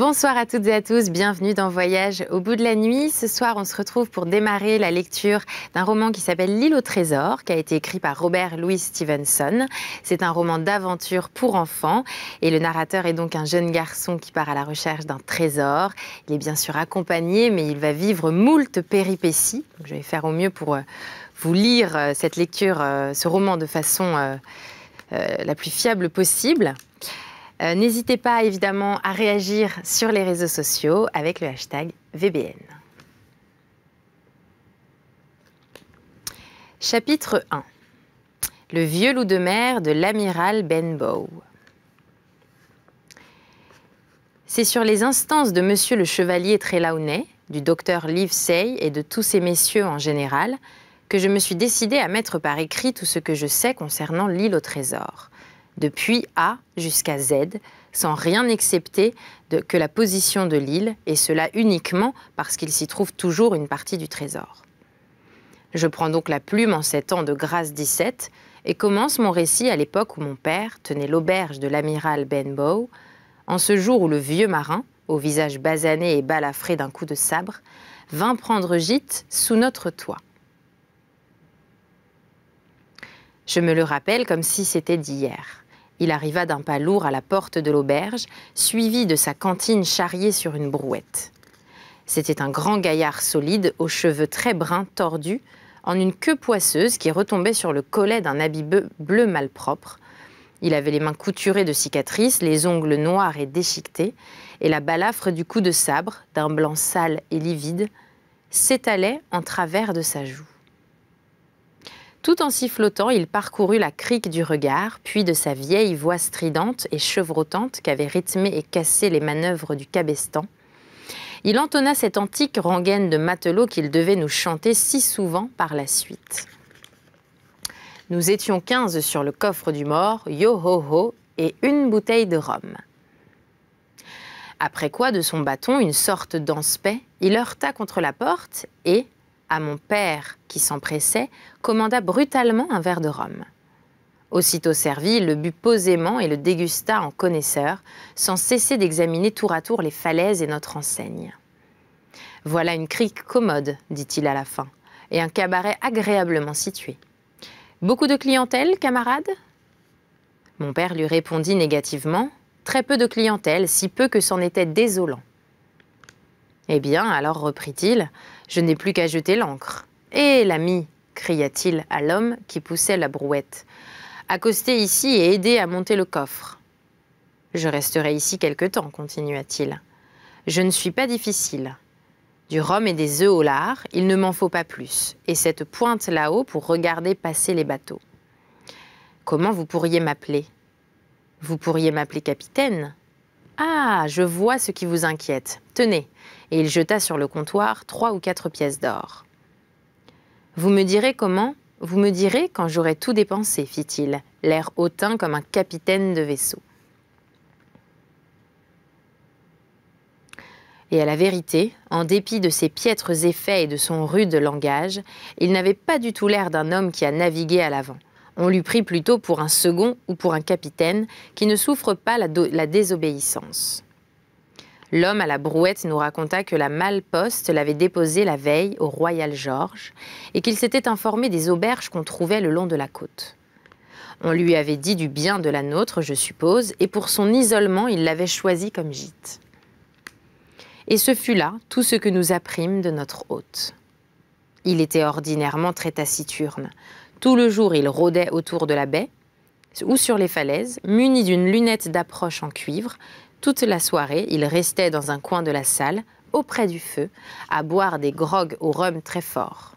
Bonsoir à toutes et à tous, bienvenue dans Voyage au bout de la nuit. Ce soir, on se retrouve pour démarrer la lecture d'un roman qui s'appelle L'île au trésor, qui a été écrit par Robert Louis Stevenson. C'est un roman d'aventure pour enfants et le narrateur est donc un jeune garçon qui part à la recherche d'un trésor. Il est bien sûr accompagné, mais il va vivre moult péripéties. je vais faire au mieux pour euh, vous lire euh, cette lecture, euh, ce roman de façon la plus fiable possible. Euh, n'hésitez pas évidemment à réagir sur les réseaux sociaux avec le hashtag VBN. Chapitre 1 Le vieux loup de mer de l'amiral Benbow. C'est sur les instances de monsieur le chevalier Trelawney, du docteur Liv Say et de tous ces messieurs en général que je me suis décidé à mettre par écrit tout ce que je sais concernant l'île au trésor depuis A jusqu'à Z, sans rien excepter que la position de l'île, et cela uniquement parce qu'il s'y trouve toujours une partie du trésor. Je prends donc la plume en sept ans de grâce 17 et commence mon récit à l'époque où mon père tenait l'auberge de l'amiral Benbow, en ce jour où le vieux marin, au visage basané et balafré d'un coup de sabre, vint prendre gîte sous notre toit. Je me le rappelle comme si c'était d'hier. Il arriva d'un pas lourd à la porte de l'auberge, suivi de sa cantine charriée sur une brouette. C'était un grand gaillard solide, aux cheveux très bruns, tordus, en une queue poisseuse qui retombait sur le collet d'un habit bleu malpropre. Il avait les mains couturées de cicatrices, les ongles noirs et déchiquetés, et la balafre du coup de sabre, d'un blanc sale et livide, s'étalait en travers de sa joue. Tout en sifflotant, il parcourut la crique du regard, puis de sa vieille voix stridente et chevrotante qu'avaient rythmé et cassé les manœuvres du cabestan. Il entonna cette antique rengaine de matelot qu'il devait nous chanter si souvent par la suite. Nous étions quinze sur le coffre du mort, yo ho ho, et une bouteille de rhum. Après quoi, de son bâton, une sorte d'anspect, il heurta contre la porte et, à mon père, qui s'empressait, commanda brutalement un verre de rhum. Aussitôt servi, il le but posément et le dégusta en connaisseur, sans cesser d'examiner tour à tour les falaises et notre enseigne. Voilà une crique commode, dit-il à la fin, et un cabaret agréablement situé. Beaucoup de clientèle, camarade Mon père lui répondit négativement Très peu de clientèle, si peu que c'en était désolant. Eh bien, alors reprit-il, je n'ai plus qu'à jeter l'encre. »« Hé, l'ami cria-t-il à l'homme qui poussait la brouette. Accostez ici et aidez à monter le coffre. Je resterai ici quelque temps, continua-t-il. Je ne suis pas difficile. Du rhum et des œufs au lard, il ne m'en faut pas plus, et cette pointe là-haut pour regarder passer les bateaux. Comment vous pourriez m'appeler Vous pourriez m'appeler capitaine Ah, je vois ce qui vous inquiète. Tenez, et il jeta sur le comptoir trois ou quatre pièces d'or. Vous me direz comment Vous me direz quand j'aurai tout dépensé, fit-il, l'air hautain comme un capitaine de vaisseau. Et à la vérité, en dépit de ses piètres effets et de son rude langage, il n'avait pas du tout l'air d'un homme qui a navigué à l'avant. On lui prit plutôt pour un second ou pour un capitaine qui ne souffre pas la désobéissance. L'homme à la brouette nous raconta que la malle-poste l'avait déposé la veille au Royal George et qu'il s'était informé des auberges qu'on trouvait le long de la côte. On lui avait dit du bien de la nôtre, je suppose, et pour son isolement, il l'avait choisi comme gîte. Et ce fut là tout ce que nous apprîmes de notre hôte. Il était ordinairement très taciturne. Tout le jour, il rôdait autour de la baie ou sur les falaises, muni d'une lunette d'approche en cuivre, toute la soirée, il restait dans un coin de la salle, auprès du feu, à boire des grogs au rhum très fort.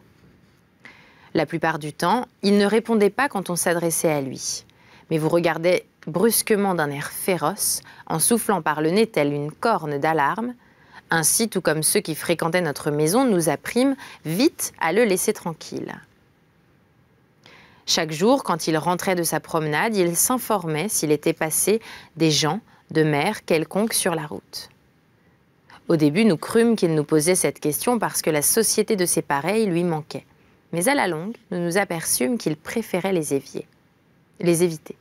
La plupart du temps, il ne répondait pas quand on s'adressait à lui, mais vous regardait brusquement d'un air féroce, en soufflant par le nez tel une corne d'alarme. Ainsi, tout comme ceux qui fréquentaient notre maison, nous apprîmes vite à le laisser tranquille. Chaque jour, quand il rentrait de sa promenade, il s'informait s'il était passé des gens de mer quelconque sur la route. Au début, nous crûmes qu'il nous posait cette question parce que la société de ses pareils lui manquait. Mais à la longue, nous nous aperçûmes qu'il préférait les les éviter.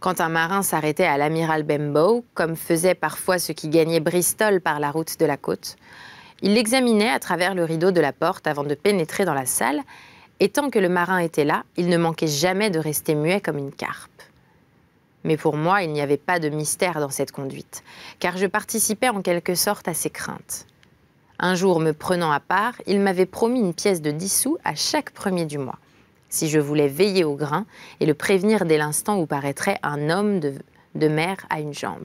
Quand un marin s'arrêtait à l'amiral Bembow, comme faisait parfois ceux qui gagnaient Bristol par la route de la côte, il l'examinait à travers le rideau de la porte avant de pénétrer dans la salle, et tant que le marin était là, il ne manquait jamais de rester muet comme une carpe. Mais pour moi, il n'y avait pas de mystère dans cette conduite, car je participais en quelque sorte à ses craintes. Un jour, me prenant à part, il m'avait promis une pièce de 10 sous à chaque premier du mois, si je voulais veiller au grain et le prévenir dès l'instant où paraîtrait un homme de, de mer à une jambe.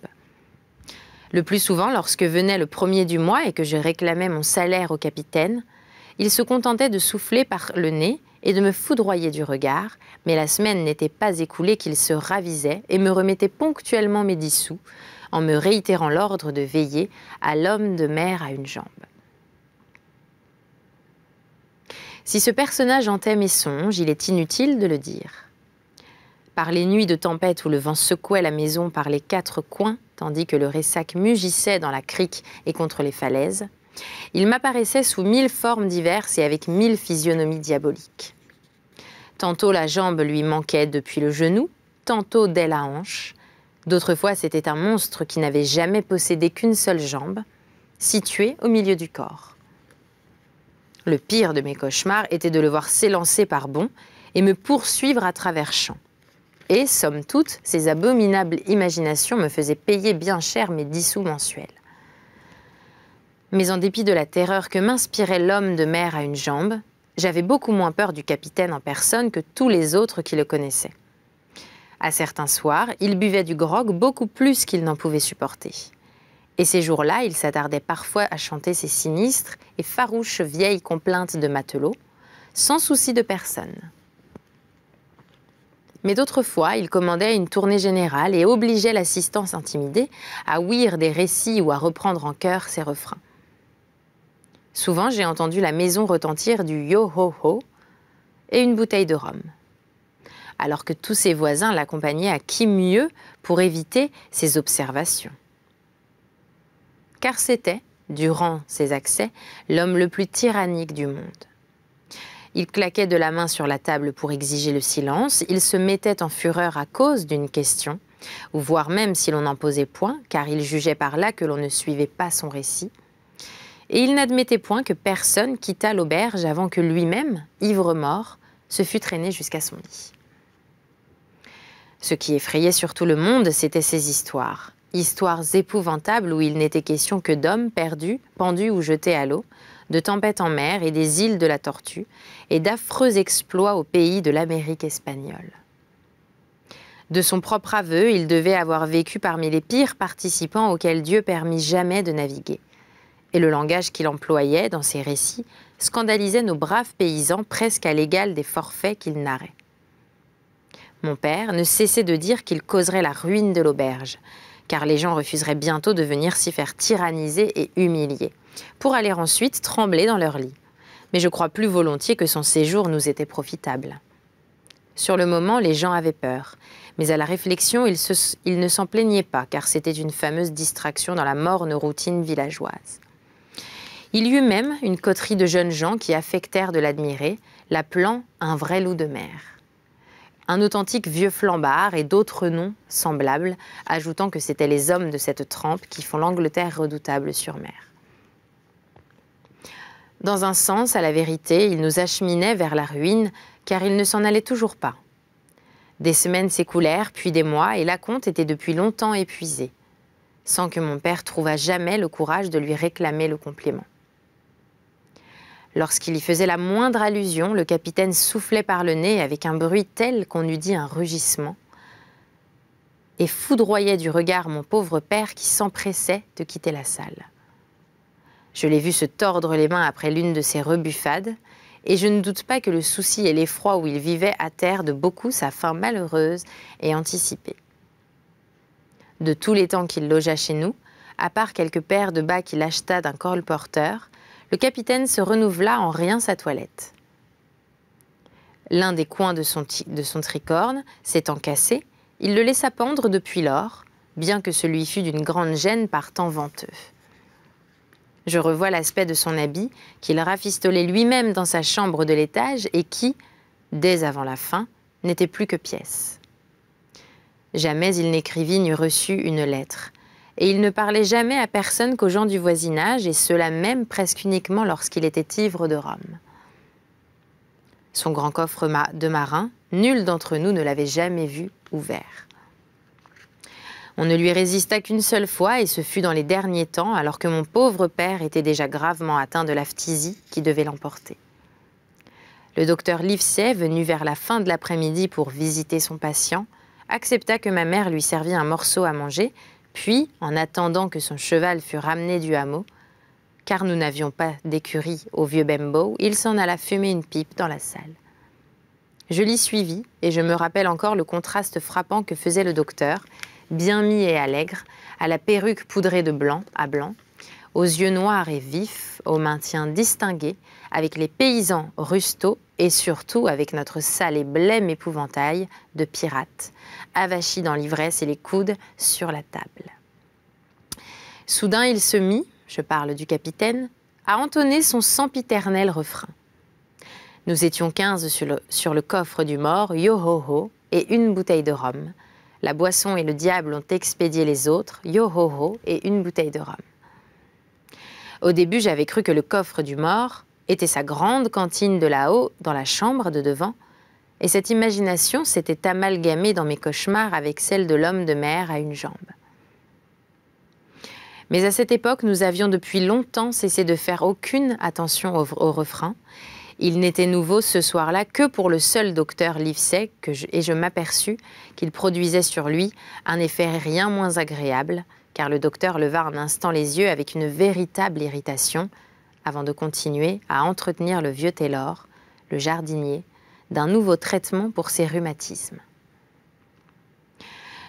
Le plus souvent, lorsque venait le premier du mois et que je réclamais mon salaire au capitaine, il se contentait de souffler par le nez et de me foudroyer du regard, mais la semaine n'était pas écoulée qu'il se ravisait et me remettait ponctuellement mes dissous, sous, en me réitérant l'ordre de veiller à l'homme de mer à une jambe. Si ce personnage entame mes songes, il est inutile de le dire. Par les nuits de tempête où le vent secouait la maison par les quatre coins, tandis que le ressac mugissait dans la crique et contre les falaises, il m'apparaissait sous mille formes diverses et avec mille physionomies diaboliques. Tantôt la jambe lui manquait depuis le genou, tantôt dès la hanche. D'autres fois, c'était un monstre qui n'avait jamais possédé qu'une seule jambe, située au milieu du corps. Le pire de mes cauchemars était de le voir s'élancer par bonds et me poursuivre à travers champs. Et, somme toute, ces abominables imaginations me faisaient payer bien cher mes dissous mensuels mais en dépit de la terreur que m'inspirait l'homme de mer à une jambe, j'avais beaucoup moins peur du capitaine en personne que tous les autres qui le connaissaient. À certains soirs, il buvait du grog beaucoup plus qu'il n'en pouvait supporter. Et ces jours-là, il s'attardait parfois à chanter ses sinistres et farouches vieilles complaintes de matelots, sans souci de personne. Mais d'autres fois, il commandait une tournée générale et obligeait l'assistance intimidée à ouïr des récits ou à reprendre en chœur ses refrains. Souvent, j'ai entendu la maison retentir du yo-ho-ho et une bouteille de rhum. Alors que tous ses voisins l'accompagnaient à qui mieux pour éviter ses observations. Car c'était, durant ses accès, l'homme le plus tyrannique du monde. Il claquait de la main sur la table pour exiger le silence, il se mettait en fureur à cause d'une question, ou voire même si l'on n'en posait point, car il jugeait par là que l'on ne suivait pas son récit. Et il n'admettait point que personne quittât l'auberge avant que lui-même, ivre-mort, se fût traîné jusqu'à son lit. Ce qui effrayait surtout le monde, c'était ses histoires. Histoires épouvantables où il n'était question que d'hommes perdus, pendus ou jetés à l'eau, de tempêtes en mer et des îles de la Tortue, et d'affreux exploits au pays de l'Amérique espagnole. De son propre aveu, il devait avoir vécu parmi les pires participants auxquels Dieu permit jamais de naviguer et le langage qu'il employait dans ses récits scandalisait nos braves paysans presque à l'égal des forfaits qu'il narrait. Mon père ne cessait de dire qu'il causerait la ruine de l'auberge, car les gens refuseraient bientôt de venir s'y faire tyranniser et humilier, pour aller ensuite trembler dans leur lit. Mais je crois plus volontiers que son séjour nous était profitable. Sur le moment, les gens avaient peur, mais à la réflexion, ils, ne s'en plaignaient pas, car c'était une fameuse distraction dans la morne routine villageoise. Il y eut même une coterie de jeunes gens qui affectèrent de l'admirer, l'appelant un vrai loup de mer. Un authentique vieux flambard et d'autres noms semblables, ajoutant que c'étaient les hommes de cette trempe qui font l'Angleterre redoutable sur mer. Dans un sens, à la vérité, il nous acheminait vers la ruine, car il ne s'en allait toujours pas. Des semaines s'écoulèrent, puis des mois, et la comte était depuis longtemps épuisée, sans que mon père trouvât jamais le courage de lui réclamer le complément. Lorsqu'il y faisait la moindre allusion, le capitaine soufflait par le nez avec un bruit tel qu'on eût dit un rugissement, et foudroyait du regard mon pauvre père qui s'empressait de quitter la salle. Je l'ai vu se tordre les mains après l'une de ses rebuffades, et je ne doute pas que le souci et l'effroi où il vivait terre de beaucoup sa fin malheureuse et anticipée. De tous les temps qu'il logea chez nous, à part quelques paires de bas qu'il acheta d'un colporteur, le capitaine se renouvela en rien sa toilette. L'un des coins de son, tricorne s'étant cassé, il le laissa pendre depuis lors, bien que celui fût d'une grande gêne par temps venteux. Je revois l'aspect de son habit, qu'il rafistolait lui-même dans sa chambre de l'étage et qui, dès avant la fin, n'était plus que pièce. Jamais il n'écrivit ni reçut une lettre, et il ne parlait jamais à personne qu'aux gens du voisinage, et cela même presque uniquement lorsqu'il était ivre de rhum. Son grand coffre de marin, nul d'entre nous ne l'avait jamais vu ouvert. On ne lui résista qu'une seule fois, et ce fut dans les derniers temps, alors que mon pauvre père était déjà gravement atteint de la phtisie qui devait l'emporter. Le docteur Livesey, venu vers la fin de l'après-midi pour visiter son patient, accepta que ma mère lui servît un morceau à manger puis, en attendant que son cheval fût ramené du hameau, car nous n'avions pas d'écurie au vieux Bembo, il s'en alla fumer une pipe dans la salle. Je l'y suivis, et je me rappelle encore le contraste frappant que faisait le docteur, bien mis et allègre, à la perruque poudrée de blanc à blanc, aux yeux noirs et vifs, au maintien distingué, avec les paysans rustaux et surtout avec notre sale et blême épouvantail de pirates, avachis dans l'ivresse et les coudes sur la table. Soudain, il se mit, je parle du capitaine, à entonner son sempiternel refrain. Nous étions quinze sur le, sur le coffre du mort, yo-ho-ho, et une bouteille de rhum. La boisson et le diable ont expédié les autres, yo-ho-ho, et une bouteille de rhum. Au début, j'avais cru que le coffre du mort était sa grande cantine de là-haut, dans la chambre de devant, et cette imagination s'était amalgamée dans mes cauchemars avec celle de l'homme de mer à une jambe. Mais à cette époque, nous avions depuis longtemps cessé de faire aucune attention au, refrain. Il n'était nouveau ce soir-là que pour le seul docteur Livesey, et je m'aperçus qu'il produisait sur lui un effet rien moins agréable, car le docteur leva un instant les yeux avec une véritable irritation, avant de continuer à entretenir le vieux Taylor, le jardinier, d'un nouveau traitement pour ses rhumatismes.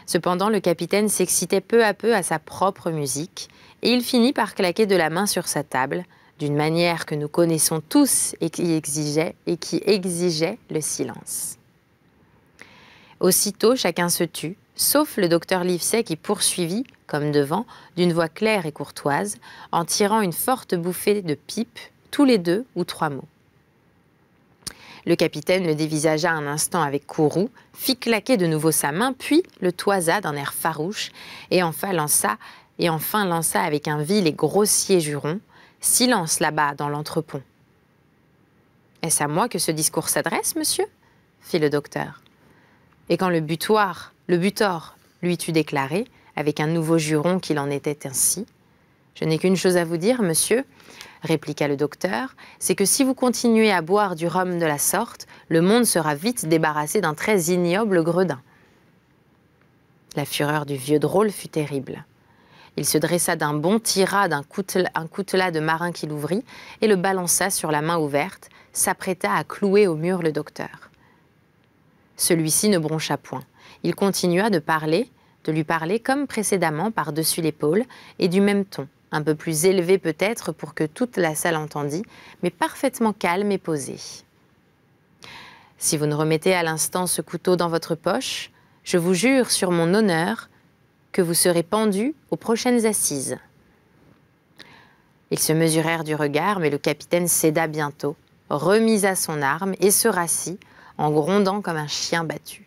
Cependant, le capitaine s'excitait peu à peu à sa propre musique, et il finit par claquer de la main sur sa table, d'une manière que nous connaissons tous et qui exigeait, et qui exigeait le silence. Aussitôt, chacun se tut, sauf le docteur Livesey qui poursuivit, comme devant, d'une voix claire et courtoise, en tirant une forte bouffée de pipe, tous les deux ou trois mots. Le capitaine le dévisagea un instant avec courroux, fit claquer de nouveau sa main, puis le toisa d'un air farouche, et enfin lança, et enfin lança avec un vil et grossier juron Silence là-bas dans l'entrepont. Est-ce à moi que ce discours s'adresse, monsieur fit le docteur. Et quand le butoir, le butor, lui eut déclaré, avec un nouveau juron qu'il en était ainsi, Je n'ai qu'une chose à vous dire, monsieur, répliqua le docteur, c'est que si vous continuez à boire du rhum de la sorte, le monde sera vite débarrassé d'un très ignoble gredin. La fureur du vieux drôle fut terrible. Il se dressa d'un bond, tira d'un un coutelas de marin qu'il ouvrit et le balança sur la main ouverte, s'apprêta à clouer au mur le docteur. Celui-ci ne broncha point. Il continua de parler, de lui parler comme précédemment par-dessus l'épaule et du même ton, un peu plus élevé peut-être pour que toute la salle entendît, mais parfaitement calme et posé. Si vous ne remettez à l'instant ce couteau dans votre poche, je vous jure sur mon honneur que vous serez pendu aux prochaines assises. Ils se mesurèrent du regard, mais le capitaine céda bientôt, remisa son arme et se rassit en grondant comme un chien battu.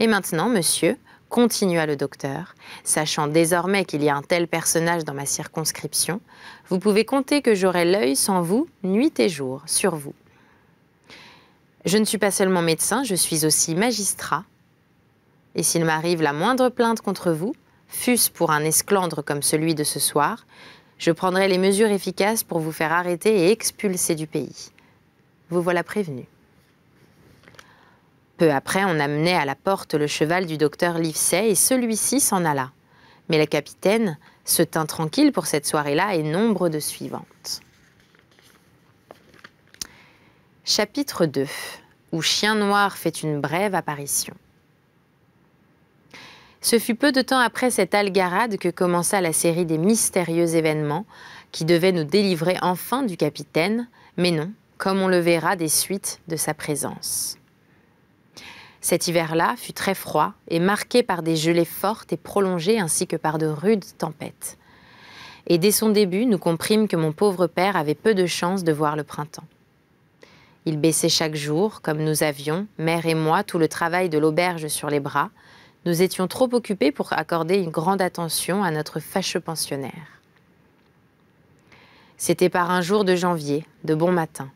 Et maintenant, monsieur, continua le docteur, sachant désormais qu'il y a un tel personnage dans ma circonscription, vous pouvez compter que j'aurai l'œil sans vous, nuit et jour, sur vous. Je ne suis pas seulement médecin, je suis aussi magistrat. Et s'il m'arrive la moindre plainte contre vous, fût-ce pour un esclandre comme celui de ce soir, je prendrai les mesures efficaces pour vous faire arrêter et expulser du pays. Vous voilà prévenu. Peu après, on amenait à la porte le cheval du docteur Livesey et celui-ci s'en alla. Mais la capitaine se tint tranquille pour cette soirée-là et nombre de suivantes. Chapitre 2 où Chien Noir fait une brève apparition. Ce fut peu de temps après cette algarade que commença la série des mystérieux événements qui devaient nous délivrer enfin du capitaine, mais non, comme on le verra, des suites de sa présence. Cet hiver-là fut très froid et marqué par des gelées fortes et prolongées ainsi que par de rudes tempêtes. Et dès son début, nous comprîmes que mon pauvre père avait peu de chance de voir le printemps. Il baissait chaque jour, comme nous avions, mère et moi, tout le travail de l'auberge sur les bras. Nous étions trop occupés pour accorder une grande attention à notre fâcheux pensionnaire. C'était par un jour de janvier, de bon matin.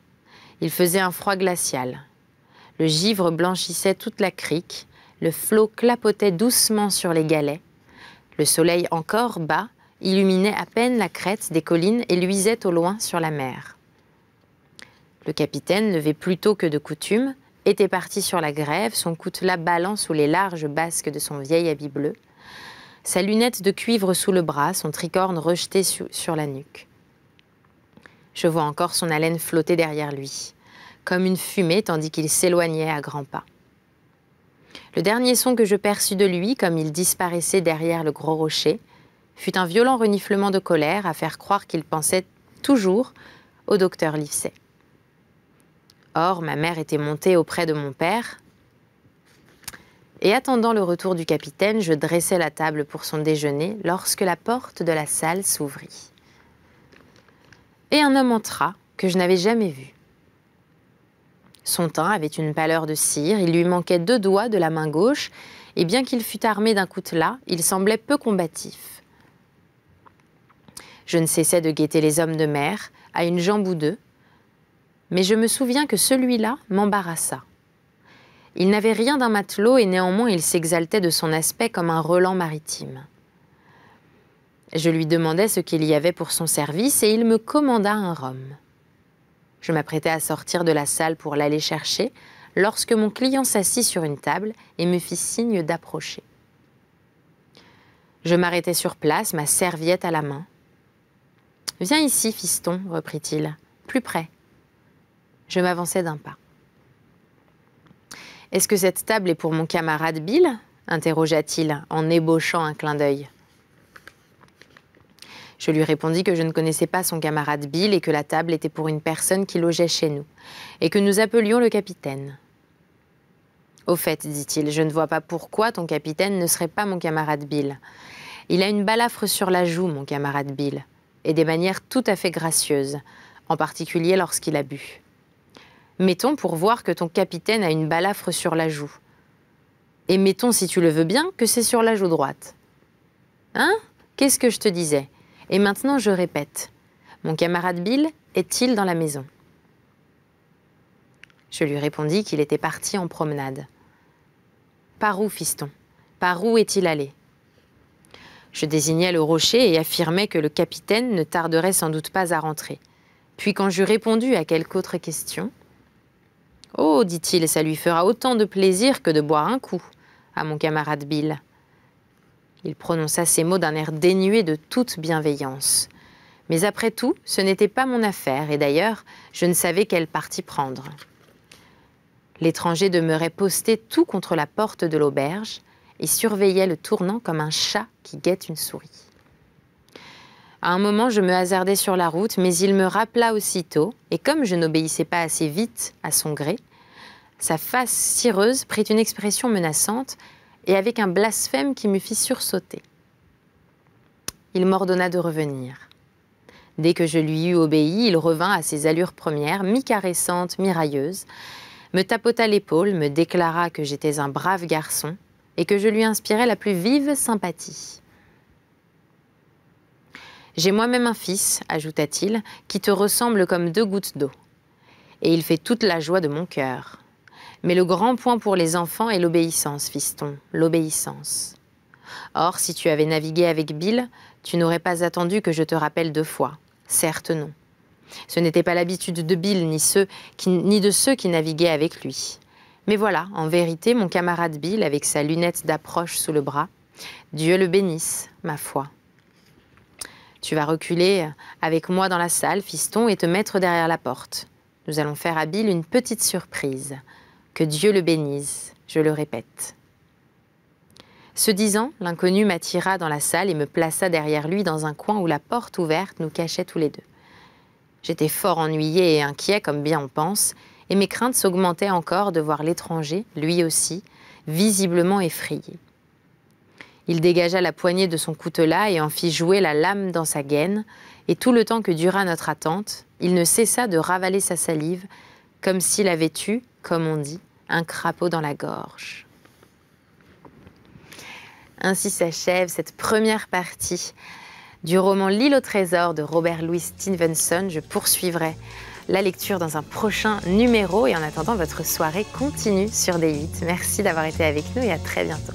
Il faisait un froid glacial, le givre blanchissait toute la crique, le flot clapotait doucement sur les galets. Le soleil encore bas illuminait à peine la crête des collines et luisait au loin sur la mer. Le capitaine, levé plus tôt que de coutume, était parti sur la grève, son coutelas ballant sous les larges basques de son vieil habit bleu, sa lunette de cuivre sous le bras, son tricorne rejeté sur la nuque. Je vois encore son haleine flotter derrière lui comme une fumée tandis qu'il s'éloignait à grands pas. Le dernier son que je perçus de lui, comme il disparaissait derrière le gros rocher, fut un violent reniflement de colère à faire croire qu'il pensait toujours au docteur Livesey. Or, ma mère était montée auprès de mon père, et attendant le retour du capitaine, je dressais la table pour son déjeuner lorsque la porte de la salle s'ouvrit. Et un homme entra que je n'avais jamais vu. Son teint avait une pâleur de cire, il lui manquait deux doigts de la main gauche, et bien qu'il fût armé d'un coutelas, il semblait peu combatif. Je ne cessais de guetter les hommes de mer, à une jambe ou deux, mais je me souviens que celui-là m'embarrassa. Il n'avait rien d'un matelot et néanmoins il s'exaltait de son aspect comme un relent maritime. Je lui demandai ce qu'il y avait pour son service et il me commanda un rhum. Je m'apprêtais à sortir de la salle pour l'aller chercher lorsque mon client s'assit sur une table et me fit signe d'approcher. Je m'arrêtai sur place, ma serviette à la main. Viens ici, fiston, reprit-il, plus près. Je m'avançai d'un pas. Est-ce que cette table est pour mon camarade Bill interrogea-t-il en ébauchant un clin d'œil. Je lui répondis que je ne connaissais pas son camarade Bill et que la table était pour une personne qui logeait chez nous, et que nous appelions le capitaine. Au fait, dit-il, je ne vois pas pourquoi ton capitaine ne serait pas mon camarade Bill. Il a une balafre sur la joue, mon camarade Bill, et des manières tout à fait gracieuses, en particulier lorsqu'il a bu. Mettons pour voir que ton capitaine a une balafre sur la joue. Et mettons, si tu le veux bien, que c'est sur la joue droite. Hein Qu'est-ce que je te disais et maintenant, je répète. Mon camarade Bill est-il dans la maison Je lui répondis qu'il était parti en promenade. Par où, fiston Par où est-il allé Je désignais le rocher et affirmai que le capitaine ne tarderait sans doute pas à rentrer. Puis quand j'eus répondu à quelque autre question, Oh, dit-il, ça lui fera autant de plaisir que de boire un coup à mon camarade Bill. Il prononça ces mots d'un air dénué de toute bienveillance. Mais après tout, ce n'était pas mon affaire, et d'ailleurs, je ne savais quelle partie prendre. L'étranger demeurait posté tout contre la porte de l'auberge et surveillait le tournant comme un chat qui guette une souris. À un moment, je me hasardais sur la route, mais il me rappela aussitôt, et comme je n'obéissais pas assez vite à son gré, sa face cireuse prit une expression menaçante et avec un blasphème qui me fit sursauter. Il m'ordonna de revenir. Dès que je lui eus obéi, il revint à ses allures premières, mi-caressante, mi-railleuse, me tapota l'épaule, me déclara que j'étais un brave garçon et que je lui inspirais la plus vive sympathie. J'ai moi-même un fils, ajouta-t-il, qui te ressemble comme deux gouttes d'eau, et il fait toute la joie de mon cœur. Mais le grand point pour les enfants est l'obéissance, fiston, l'obéissance. Or, si tu avais navigué avec Bill, tu n'aurais pas attendu que je te rappelle deux fois. Certes non. Ce n'était pas l'habitude de Bill ni, ni de ceux qui naviguaient avec lui. Mais voilà, en vérité, mon camarade Bill, avec sa lunette d'approche sous le bras, Dieu le bénisse, ma foi. Tu vas reculer avec moi dans la salle, fiston, et te mettre derrière la porte. Nous allons faire à Bill une petite surprise. Que Dieu le bénisse, je le répète. Ce disant, l'inconnu m'attira dans la salle et me plaça derrière lui dans un coin où la porte ouverte nous cachait tous les deux. J'étais fort ennuyé et inquiet, comme bien on pense, et mes craintes s'augmentaient encore de voir l'étranger, lui aussi, visiblement effrayé. Il dégagea la poignée de son coutelas et en fit jouer la lame dans sa gaine, et tout le temps que dura notre attente, il ne cessa de ravaler sa salive, comme s'il avait eu, comme on dit, un crapaud dans la gorge. Ainsi s'achève cette première partie du roman L'île au trésor de Robert Louis Stevenson. Je poursuivrai la lecture dans un prochain numéro et en attendant, votre soirée continue sur D8. Merci d'avoir été avec nous et à très bientôt.